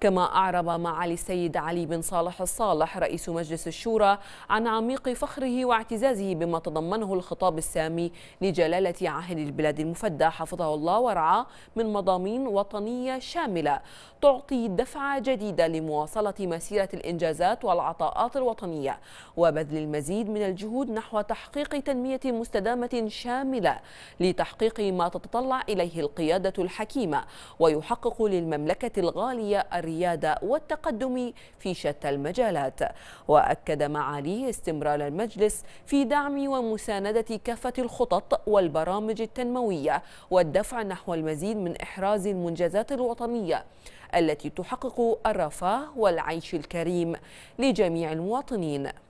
كما أعرب معالي السيد علي بن صالح الصالح رئيس مجلس الشورى عن عميق فخره واعتزازه بما تضمنه الخطاب السامي لجلالة عاهل البلاد المفدى حفظه الله ورعاه من مضامين وطنية شاملة تعطي دفعة جديدة لمواصلة مسيرة الإنجازات والعطاءات الوطنية وبذل المزيد من الجهود نحو تحقيق تنمية مستدامة شاملة لتحقيق ما تتطلع إليه القيادة الحكيمة ويحقق للمملكة الغالية الريادة والتقدم في شتى المجالات وأكد معاليه استمرار المجلس في دعم ومساندة كافة الخطط والبرامج التنموية والدفع نحو المزيد من إحراز المنجزات الوطنية التي تحقق الرفاه والعيش الكريم لجميع المواطنين